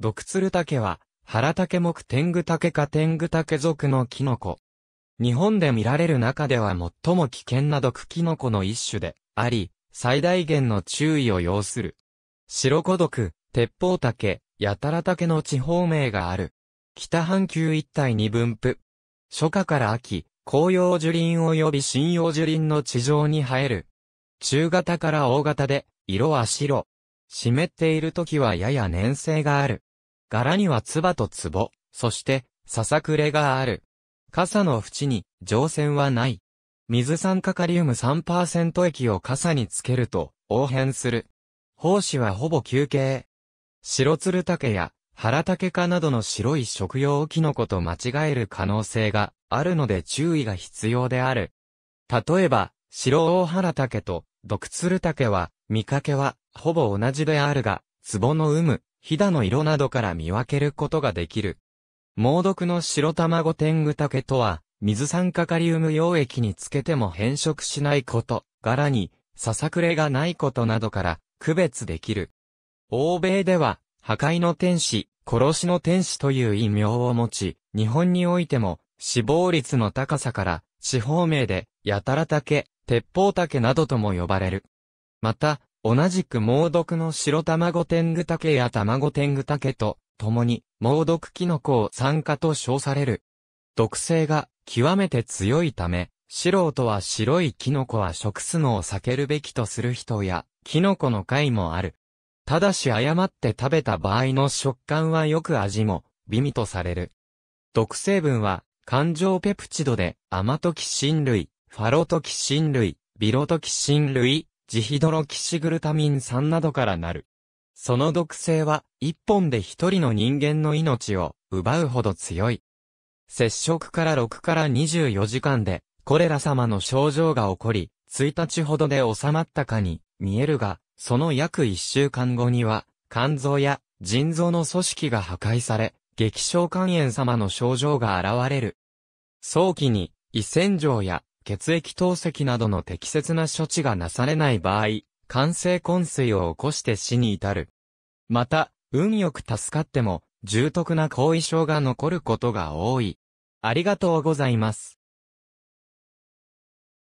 毒鶴竹は、原竹木天狗竹か天狗竹属のキノコ。日本で見られる中では最も危険な毒キノコの一種であり、最大限の注意を要する。白子毒、鉄砲竹、やたら竹の地方名がある。北半球一帯に分布。初夏から秋、紅葉樹林及び針葉樹林の地上に生える。中型から大型で、色は白。湿っている時はやや粘性がある。柄には唾と壺、そして、ささくれがある。傘の縁に、乗船はない。水酸化カリウム3%液を傘につけると、応変する。胞子はほぼ休憩。白鶴竹や、原竹科などの白い食用キノコと間違える可能性があるので注意が必要である。例えば、白大原竹と、毒鶴竹は、見かけは、ほぼ同じであるが、壺の有無、ひだの色などから見分けることができる。猛毒の白卵天狗竹とは、水酸化カリウム溶液につけても変色しないこと、柄に、ささくれがないことなどから、区別できる。欧米では、破壊の天使、殺しの天使という異名を持ち、日本においても、死亡率の高さから、地方名で、やたら竹、鉄砲竹などとも呼ばれる。また、同じく猛毒の白玉卵天狗竹や卵天狗竹と、共に、猛毒キノコを酸化と称される。毒性が極めて強いため、素人は白いキノコは食すのを避けるべきとする人や、キノコの貝もある。ただし誤って食べた場合の食感はよく味も、微味とされる。毒成分は、感情ペプチドで、アマトキシン類、ファロトキシン類、ビロトキシン類、ジヒドロキシグルタミン酸などからなる。その毒性は、一本で一人の人間の命を奪うほど強い。接触から6から24時間で、コレラ様の症状が起こり、1日ほどで収まったかに見えるが、その約1週間後には、肝臓や腎臓の組織が破壊され、激症肝炎様の症状が現れる。早期に、胃洗浄や血液透析などの適切な処置がなされない場合、感性昏睡を起こして死に至る。また、運よく助かっても、重篤な後遺症が残ることが多い。ありがとうございます。